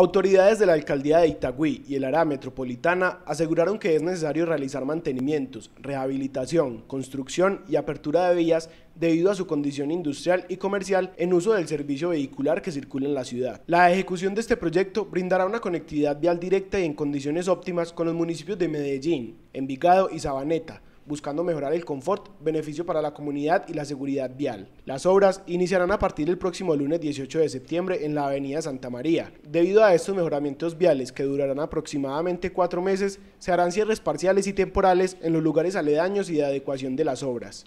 Autoridades de la alcaldía de Itagüí y el área metropolitana aseguraron que es necesario realizar mantenimientos, rehabilitación, construcción y apertura de vías debido a su condición industrial y comercial en uso del servicio vehicular que circula en la ciudad. La ejecución de este proyecto brindará una conectividad vial directa y en condiciones óptimas con los municipios de Medellín, Envigado y Sabaneta, buscando mejorar el confort, beneficio para la comunidad y la seguridad vial. Las obras iniciarán a partir del próximo lunes 18 de septiembre en la avenida Santa María. Debido a estos mejoramientos viales que durarán aproximadamente cuatro meses, se harán cierres parciales y temporales en los lugares aledaños y de adecuación de las obras.